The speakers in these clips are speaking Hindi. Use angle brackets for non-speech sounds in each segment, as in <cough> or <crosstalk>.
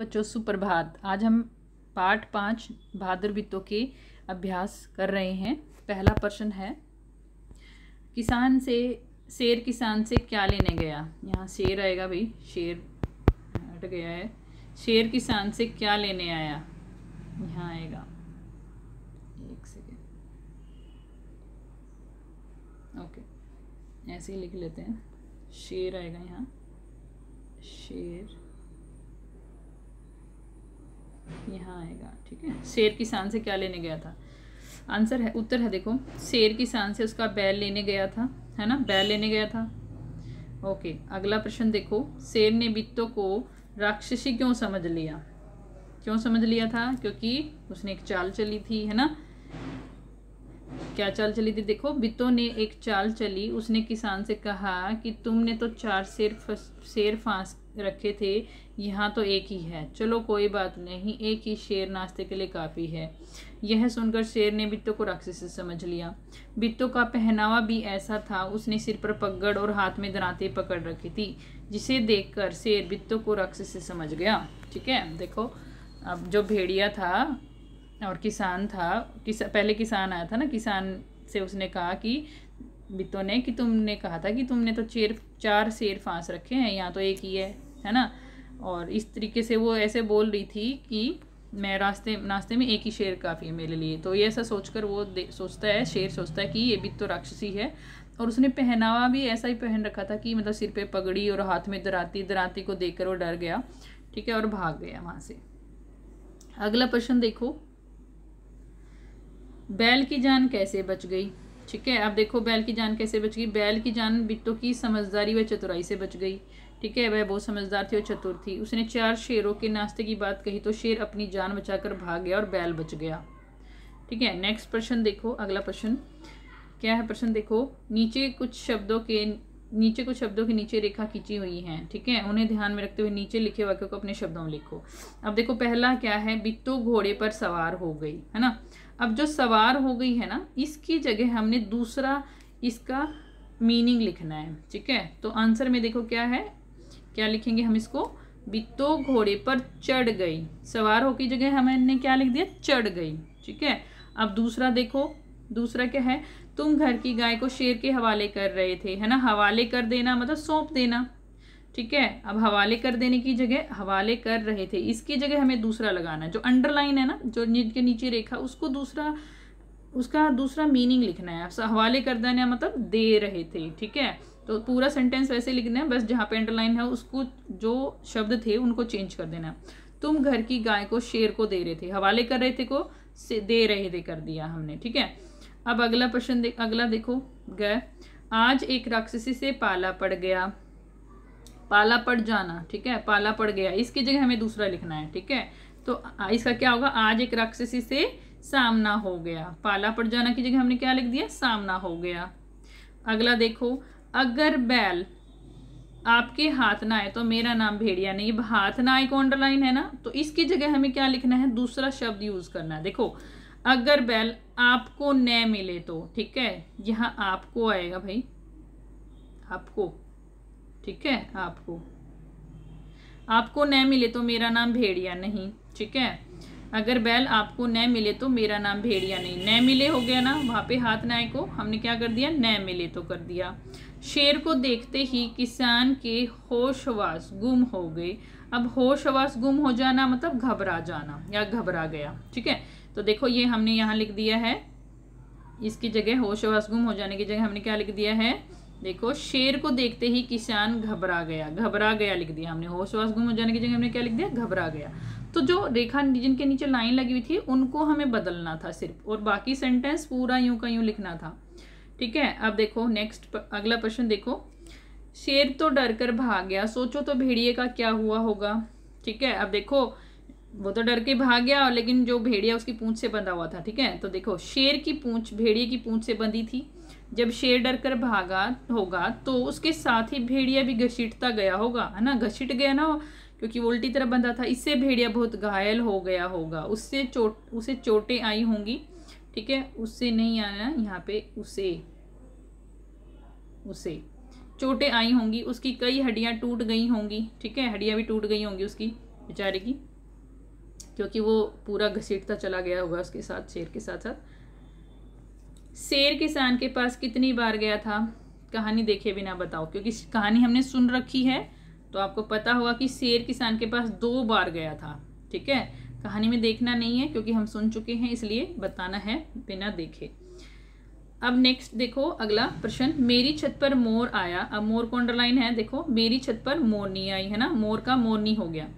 बच्चों सुप्रभात आज हम पाठ पाँच भादुर वित्तों के अभ्यास कर रहे हैं पहला प्रश्न है किसान से शेर किसान से क्या लेने गया यहाँ शेर आएगा भाई शेर हट गया है शेर किसान से क्या लेने आया यहाँ आएगा एक सेकेंड ओके ऐसे ही लिख लेते हैं शेर आएगा यहाँ शेर यहाँ आएगा ठीक है शेर की शान से क्या लेने गया था आंसर है उत्तर है देखो शेर की शान से उसका बैल लेने गया था है ना बैल लेने गया था ओके अगला प्रश्न देखो शेर ने वित्तों को राक्षसी क्यों समझ लिया क्यों समझ लिया था क्योंकि उसने एक चाल चली थी है ना क्या चाल चली थी देखो बित्तो ने एक चाल चली उसने किसान से कहा कि तुमने तो चार शेर शेर फांस रखे थे यहाँ तो एक ही है चलो कोई बात नहीं एक ही शेर नाश्ते के लिए काफ़ी है यह सुनकर शेर ने बित्तो को से समझ लिया बित्तो का पहनावा भी ऐसा था उसने सिर पर पगड़ और हाथ में दराते पकड़ रखी थी जिसे देखकर शेर बित्तो को से समझ गया ठीक है देखो अब जो भेड़िया था और किसान था किस पहले किसान आया था ना किसान से उसने कहा कि बित्तो ने कि तुमने कहा था कि तुमने तो चेर चार शेर फांस रखे हैं यहाँ तो एक ही है है ना और इस तरीके से वो ऐसे बोल रही थी कि मैं रास्ते नाश्ते में एक ही शेर काफ़ी है मेरे लिए तो ये ऐसा सोचकर वो सोचता है शेर सोचता है कि ये भी तो राक्षसी है और उसने पहनावा भी ऐसा ही पहन रखा था कि मतलब सिर पे पगड़ी और हाथ में दराती दराती को देखकर वो डर गया ठीक है और भाग गया वहाँ से अगला प्रश्न देखो बैल की जान कैसे बच गई ठीक है अब देखो बैल की जान कैसे बच गई बैल की जान बित्तों की समझदारी व चतुराई से बच गई ठीक है वह बहुत समझदार थी और चतुर थी उसने चार शेरों के नाश्ते की बात कही तो शेर अपनी जान बचाकर भाग गया और बैल बच गया ठीक है नेक्स्ट प्रश्न देखो अगला प्रश्न क्या है प्रश्न देखो नीचे कुछ शब्दों के नीचे कुछ शब्दों के नीचे रेखा खींची हुई है ठीक है उन्हें ध्यान में रखते हुए नीचे लिखे वाक्यों को अपने शब्दों में लिखो अब देखो पहला क्या है बित्तो घोड़े पर सवार हो गई है ना अब जो सवार हो गई है ना इसकी जगह हमने दूसरा इसका मीनिंग लिखना है ठीक है तो आंसर में देखो क्या है क्या लिखेंगे हम इसको बित्तो घोड़े पर चढ़ गई सवार हो की जगह हमने क्या लिख दिया चढ़ गई ठीक है अब दूसरा देखो दूसरा क्या है तुम घर की गाय को शेर के हवाले कर रहे थे है ना हवाले कर देना मतलब सौंप देना ठीक है अब हवाले कर देने की जगह हवाले कर रहे थे इसकी जगह हमें दूसरा लगाना है जो अंडरलाइन है ना जो के नीचे रेखा उसको दूसरा उसका दूसरा मीनिंग लिखना है हवाले कर देना मतलब दे रहे थे ठीक है तो पूरा सेंटेंस वैसे लिखना है बस जहाँ पे अंडरलाइन है उसको जो शब्द थे उनको चेंज कर देना तुम घर की गाय को शेर को दे रहे थे हवाले कर रहे थे को से दे रहे थे कर दिया हमने ठीक है अब अगला प्रश्न देख अगला देखो गए आज एक राक्षसी से पाला पड़ गया पाला पड़ जाना ठीक है पाला पड़ गया इसकी जगह हमें दूसरा लिखना है ठीक है तो इसका क्या होगा आज एक राक्षसी से सामना हो गया पाला पड़ जाना की जगह हमने क्या लिख दिया सामना हो गया अगला देखो अगर बैल आपके हाथ ना आए तो मेरा नाम भेड़िया नहीं अब हाथ ना आए अंडरलाइन है ना तो इसकी जगह हमें क्या लिखना है दूसरा शब्द यूज करना है देखो अगर बैल आपको न मिले तो ठीक है यहाँ आपको आएगा भाई आपको ठीक है आपको आपको न मिले तो मेरा नाम भेड़िया नहीं ठीक है अगर बैल आपको न मिले तो मेरा नाम भेड़िया नहीं न मिले हो गया ना वहाँ पे हाथ नाय को हमने क्या कर दिया न मिले तो कर दिया शेर को देखते ही किसान के होशवास गुम हो गए अब होशवास गुम हो जाना मतलब घबरा जाना या घबरा गया ठीक है तो देखो ये हमने यहाँ लिख दिया है इसकी जगह होशवास गुम हो जाने की जगह हमने क्या लिख दिया है देखो शेर को देखते ही किसान घबरा गया घबरा गया लिख दिया हमने होशवास गुम हो जाने की जगह हमने क्या लिख दिया घबरा गया तो जो रेखा जिनके नीचे लाइन लगी हुई थी उनको हमें बदलना था सिर्फ और बाकी सेंटेंस पूरा यूं का यूं लिखना था ठीक है अब देखो नेक्स्ट अगला प्रश्न देखो शेर तो डर कर भाग गया सोचो तो भेड़िए का क्या हुआ होगा ठीक है अब देखो वो तो डर के भाग गया लेकिन जो भेड़िया उसकी पूंछ से बंधा हुआ था ठीक है तो देखो शेर की पूंछ भेड़िए की पूंछ से बंधी थी जब शेर डर कर भागा होगा तो उसके साथ ही भेड़िया भी घसीटता गया होगा है ना घसीट गया ना क्योंकि वो उल्टी तरफ बंधा था इससे भेड़िया बहुत घायल हो गया होगा उससे चोट उसे चोटें आई होंगी ठीक है उससे नहीं आना यहाँ पे उसे उसे चोटें आई होंगी उसकी कई हड्डियाँ टूट गई होंगी ठीक है हड्डियाँ भी टूट गई होंगी उसकी बेचारे की क्योंकि वो पूरा घसीटता चला गया होगा उसके साथ शेर के साथ साथ शेर किसान के पास कितनी बार गया था कहानी देखे बिना बताओ क्योंकि कहानी हमने सुन रखी है तो आपको पता होगा कि शेर किसान के पास दो बार गया था ठीक है कहानी में देखना नहीं है क्योंकि हम सुन चुके हैं इसलिए बताना है बिना देखे अब नेक्स्ट देखो अगला प्रश्न मेरी छत पर मोर आया अब मोर को अंडरलाइन है देखो मेरी छत पर मोरनी आई है ना मोर का मोरनी हो गया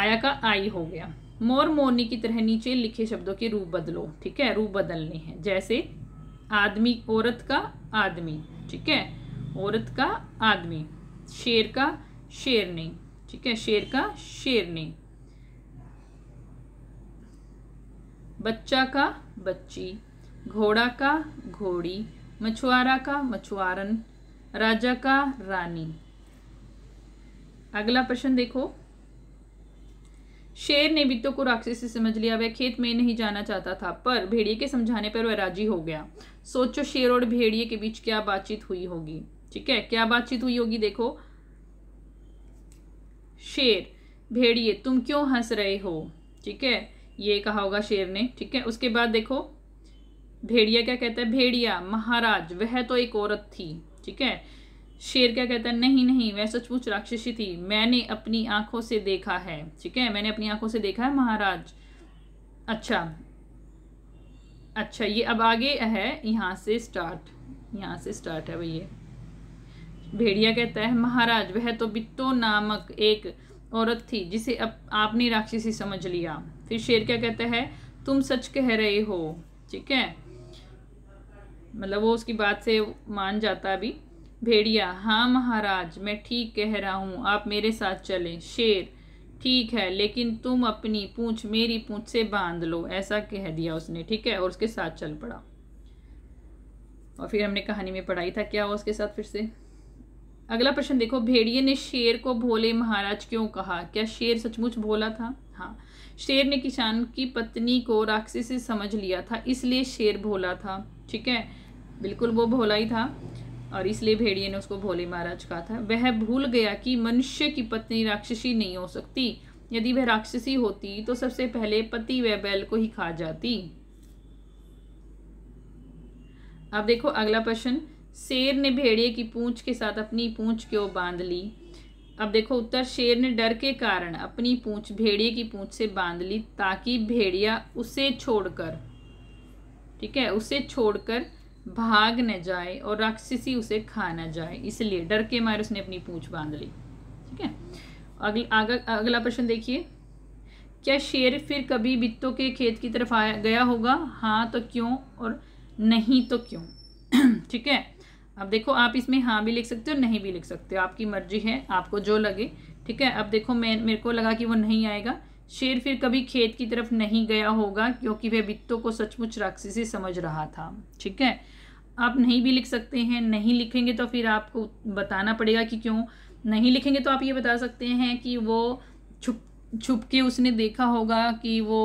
आया का आई हो गया मोर मोरनी की तरह नीचे लिखे शब्दों के रूप बदलो ठीक है रूप बदलने हैं जैसे आदमी औरत का आदमी ठीक है औरत का आदमी शेर का शेरनी ठीक है शेर का शेरनी बच्चा का बच्ची घोड़ा का घोड़ी मछुआरा का मछुआरन राजा का रानी अगला प्रश्न देखो शेर ने बित्तो को राक्षस से समझ लिया वह खेत में नहीं जाना चाहता था पर भेड़िए के समझाने पर वह राजी हो गया सोचो शेर और भेड़िए के बीच क्या बातचीत हुई होगी ठीक है क्या बातचीत हुई होगी देखो शेर भेड़िए तुम क्यों हंस रहे हो ठीक है ये कहा होगा शेर ने ठीक है उसके बाद देखो भेड़िया क्या कहता है भेड़िया महाराज वह तो एक औरत थी ठीक है शेर क्या कहता है नहीं नहीं वह सचमुच राक्षसी थी मैंने अपनी आंखों से देखा है ठीक है मैंने अपनी आंखों से देखा है महाराज अच्छा अच्छा ये अब आगे है यहाँ से स्टार्ट यहाँ से स्टार्ट है भैया भेड़िया कहता है महाराज वह तो बित्तो नामक एक औरत थी जिसे अब आपने राक्षसी समझ लिया फिर शेर क्या कहता है तुम सच कह रहे हो ठीक है मतलब वो उसकी बात से मान जाता अभी भेड़िया हाँ महाराज मैं ठीक कह रहा हूँ आप मेरे साथ चलें शेर ठीक है लेकिन तुम अपनी पूंछ मेरी पूंछ से बांध लो ऐसा कह दिया उसने ठीक है और उसके साथ चल पड़ा और फिर हमने कहानी में पढ़ाई था क्या हुआ उसके साथ फिर से अगला प्रश्न देखो भेड़िए ने शेर को भोले महाराज क्यों कहा क्या शेर सचमुच भोला था हाँ शेर ने किसान की पत्नी को राक्षसी से समझ लिया था इसलिए शेर भोला था ठीक है बिल्कुल वो भोला ही था और इसलिए भेड़िए ने उसको भोले महाराज कहा था वह भूल गया कि मनुष्य की पत्नी राक्षसी नहीं हो सकती यदि वह राक्षसी होती तो सबसे पहले पति व बैल को ही खा जाती अब देखो अगला प्रश्न शेर ने भेड़िए की पूंछ के साथ अपनी पूंछ क्यों बांध ली अब देखो उत्तर शेर ने डर के कारण अपनी पूंछ भेड़िए की पूंछ से बांध ली ताकि भेड़िया उसे छोड़कर ठीक है उसे छोड़कर भाग न जाए और राक्षसी उसे खा न जाए इसलिए डर के मारे उसने अपनी पूंछ बांध ली ठीक है अगल आग, अगला प्रश्न देखिए क्या शेर फिर कभी बित्तों के खेत की तरफ आया गया होगा हाँ तो क्यों और नहीं तो क्यों <clears throat> ठीक है अब देखो आप इसमें हाँ भी लिख सकते हो नहीं भी लिख सकते हो आपकी मर्जी है आपको जो लगे ठीक है अब देखो मैं मेरे को लगा कि वो नहीं आएगा शेर फिर कभी खेत की तरफ नहीं गया होगा क्योंकि वह वित्तों को सचमुच राक्षी से समझ रहा था ठीक है आप नहीं भी लिख सकते हैं नहीं लिखेंगे तो फिर आपको बताना पड़ेगा कि क्यों नहीं लिखेंगे तो आप ये बता सकते हैं कि वो छुप छुप के उसने देखा होगा कि वो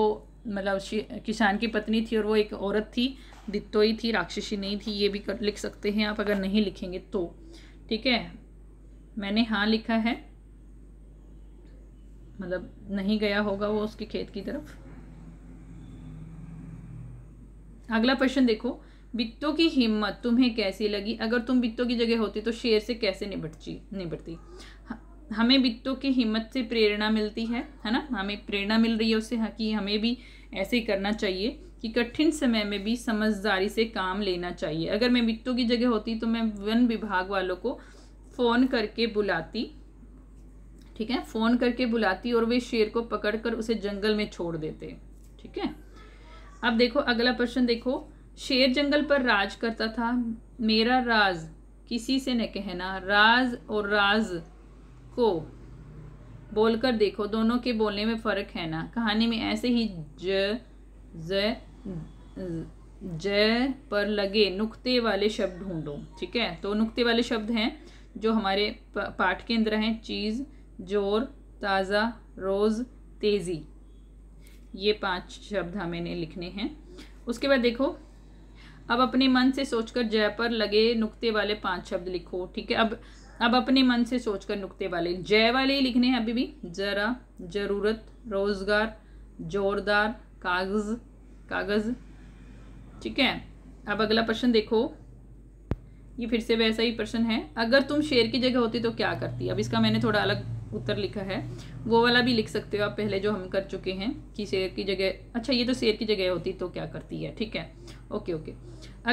मतलब किसान की पत्नी थी और वो एक औरत थी दित्तोई थी राक्षसी नहीं थी ये भी कर लिख सकते हैं आप अगर नहीं लिखेंगे तो ठीक है मैंने हाँ लिखा है मतलब नहीं गया होगा वो उसके खेत की तरफ अगला प्रश्न देखो बित्तों की हिम्मत तुम्हें कैसी लगी अगर तुम बित्तों की जगह होती तो शेर से कैसे निबटती निबटती हमें बित्तों की हिम्मत से प्रेरणा मिलती है है ना हमें प्रेरणा मिल रही है उससे हाँ कि हमें भी ऐसे ही करना चाहिए कि कठिन समय में भी समझदारी से काम लेना चाहिए अगर मैं मित्तों की जगह होती तो मैं वन विभाग वालों को फ़ोन करके बुलाती ठीक है फ़ोन करके बुलाती और वे शेर को पकड़कर उसे जंगल में छोड़ देते ठीक है अब देखो अगला प्रश्न देखो शेर जंगल पर राज करता था मेरा राज किसी से न कहना राज और राज को बोलकर देखो दोनों के बोलने में फ़र्क है ना कहानी में ऐसे ही ज ज जय पर लगे नुक्ते वाले शब्द ढूंढो ठीक है तो नुक्ते वाले शब्द हैं जो हमारे पाठ अंदर हैं चीज़ जोर ताज़ा रोज़ तेज़ी ये पांच शब्द हमें लिखने हैं उसके बाद देखो अब अपने मन से सोचकर जय पर लगे नुक्ते वाले पांच शब्द लिखो ठीक है अब अब अपने मन से सोचकर नुक्ते वाले जय वाले ही लिखने हैं अभी भी जरा ज़रूरत रोज़गार जोरदार कागज़ कागज़ ठीक है अब अगला प्रश्न देखो ये फिर से वैसा ही प्रश्न है अगर तुम शेर की जगह होती तो क्या करती अब इसका मैंने थोड़ा अलग उत्तर लिखा है वो वाला भी लिख सकते हो आप पहले जो हम कर चुके हैं कि शेर की जगह अच्छा ये तो शेर की जगह होती तो क्या करती है ठीक है ओके ओके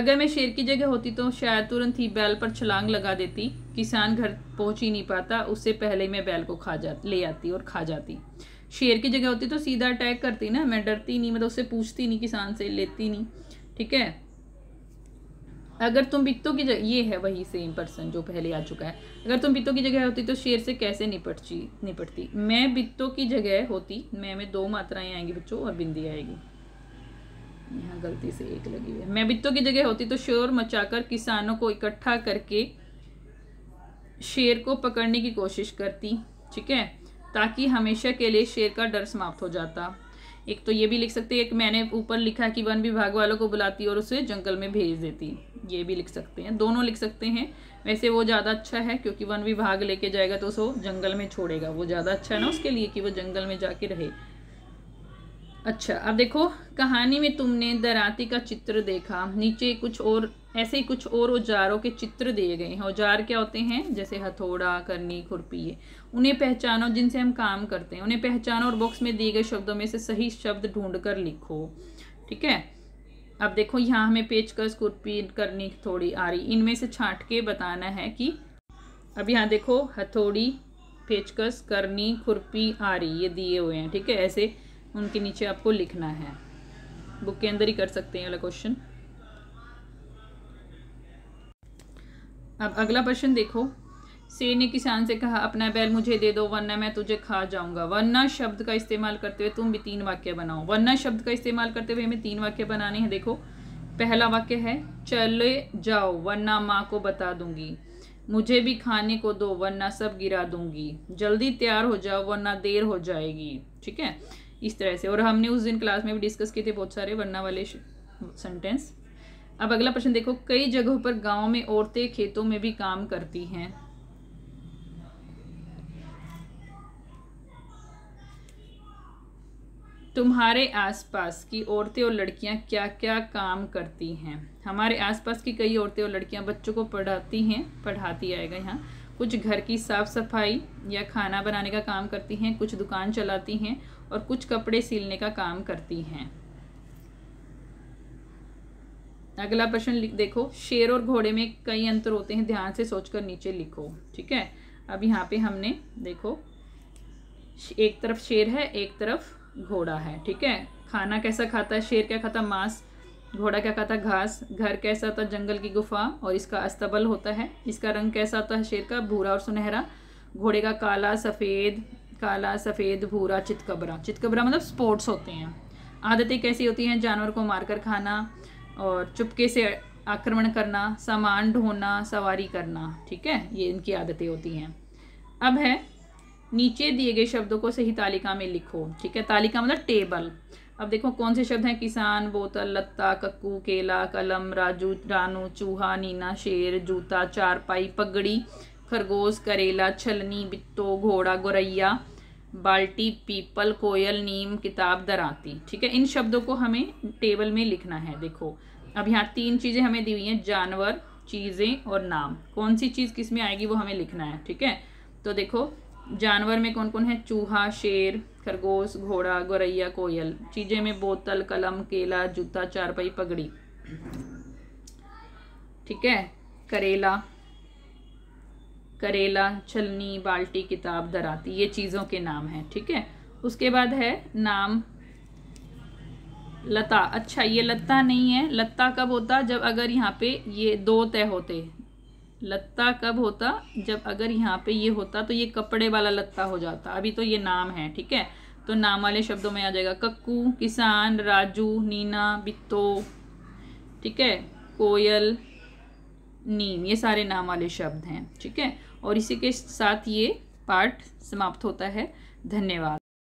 अगर मैं शेर की जगह होती तो शायद तुरंत ही बैल पर छलांग लगा देती किसान घर पहुंच ही नहीं पाता उससे पहले मैं बैल को खा जा ले आती और खा जाती शेर की जगह होती तो सीधा अटैक करती ना मैं डरती नहीं मतलब उससे पूछती नहीं किसान से लेती नहीं ठीक है अगर तुम बित्तो की जगह ये है वही सेम पर्सन जो पहले आ चुका है अगर तुम बित्तो की जगह होती तो शेर से कैसे निपटती निपटती मैं बित्तो की जगह होती मैं में दो मात्राएं आएंगी बच्चों और बिंदी आएगी यहाँ गलती से एक लगी हुई है मैं बित्तो की जगह होती तो शोर मचाकर किसानों को इकट्ठा करके शेर को पकड़ने की कोशिश करती ठीक है ताकि हमेशा के लिए शेर का डर समाप्त हो जाता एक तो ये भी लिख सकते हैं कि मैंने ऊपर लिखा कि वन विभाग वालों को बुलाती और उसे जंगल में भेज देती ये भी लिख सकते हैं दोनों लिख सकते हैं वैसे वो ज़्यादा अच्छा है क्योंकि वन विभाग लेके जाएगा तो उसको जंगल में छोड़ेगा वो ज़्यादा अच्छा है ना उसके लिए कि वो जंगल में जाके रहे अच्छा अब देखो कहानी में तुमने दराती का चित्र देखा नीचे कुछ और ऐसे ही कुछ और औजारों के चित्र दिए गए हैं औजार क्या होते हैं जैसे हथौड़ा करनी खुरपी ये उन्हें पहचानो जिनसे हम काम करते हैं उन्हें पहचानो और बॉक्स में दिए गए शब्दों में से सही शब्द ढूंढ कर लिखो ठीक है अब देखो यहाँ हमें पेचकस खुरपी करनी थोड़ी आ रही इनमें से छाँट के बताना है कि अब यहाँ देखो हथौड़ी पेचकस करनी खुरपी आ रही ये दिए हुए हैं ठीक है ऐसे उनके नीचे आपको लिखना है बुक के अंदर ही कर सकते हैं अगला क्वेश्चन अब अगला प्रश्न देखो शेर ने किसान से कहा अपना बैल मुझे दे दो वरना मैं तुझे खा जाऊंगा वरना शब्द का इस्तेमाल करते हुए तुम भी तीन वाक्य बनाओ वरना शब्द का इस्तेमाल करते हुए हमें तीन वाक्य बनाने हैं देखो पहला वाक्य है चले जाओ वरना माँ को बता दूंगी मुझे भी खाने को दो वरना सब गिरा दूंगी जल्दी तैयार हो जाओ वरना देर हो जाएगी ठीक है इस तरह से और हमने उस दिन क्लास में भी डिस्कस किए थे बहुत सारे वरना वाले सेंटेंस अब अगला प्रश्न देखो कई जगहों पर गाँव में औरतें खेतों में भी काम करती हैं तुम्हारे आसपास की औरतें और लड़कियां क्या क्या काम करती हैं हमारे आसपास की कई औरतें और लड़कियां बच्चों को पढ़ाती हैं पढ़ाती आएगा यहाँ कुछ घर की साफ़ सफाई या खाना बनाने का काम करती हैं कुछ दुकान चलाती हैं और कुछ कपड़े सिलने का काम करती हैं अगला प्रश्न देखो शेर और घोड़े में कई अंतर होते हैं ध्यान से सोचकर नीचे लिखो ठीक है अब यहाँ पे हमने देखो एक तरफ शेर है एक तरफ घोड़ा है ठीक है खाना कैसा खाता है शेर क्या खाता मांस घोड़ा क्या खाता घास घर कैसा होता जंगल की गुफा और इसका अस्तबल होता है इसका रंग कैसा होता है शेर का भूरा और सुनहरा घोड़े का काला सफ़ेद काला सफ़ेद भूरा चितकबरा चितकबरा मतलब स्पोर्ट्स होते हैं आदतें कैसी होती हैं जानवर को मारकर खाना और चुपके से आक्रमण करना सामान ढोना सवारी करना ठीक है ये इनकी आदतें होती हैं अब है नीचे दिए गए शब्दों को सही तालिका में लिखो ठीक है तालिका मतलब टेबल अब देखो कौन से शब्द हैं किसान बोतल लत्ता कक्कू केला कलम राजू रानू चूहा नीना शेर जूता चारपाई पगड़ी खरगोश करेला छलनी बित्तो घोड़ा गोरैया बाल्टी पीपल कोयल नीम किताब दराती ठीक है इन शब्दों को हमें टेबल में लिखना है देखो अब यहाँ तीन चीज़ें हमें दी हुई हैं जानवर चीज़ें और नाम कौन सी चीज़ किस में आएगी वो हमें लिखना है ठीक है तो देखो जानवर में कौन कौन है चूहा शेर खरगोश घोड़ा गोरैया कोयल चीज़ें में बोतल कलम केला जूता चारपाई पगड़ी ठीक है करेला करेला छलनी बाल्टी किताब दराती ये चीज़ों के नाम हैं ठीक है उसके बाद है नाम लता अच्छा ये लता नहीं है लता कब होता जब अगर यहाँ पे ये दो तय होते लता कब होता जब अगर यहाँ पे ये होता तो ये कपड़े वाला लता हो जाता अभी तो ये नाम है ठीक है तो नाम वाले शब्दों में आ जाएगा कक्कू किसान राजू नीना बित्तो ठीक है कोयल नीम ये सारे नाम वाले शब्द हैं ठीक है और इसी के साथ ये पाठ समाप्त होता है धन्यवाद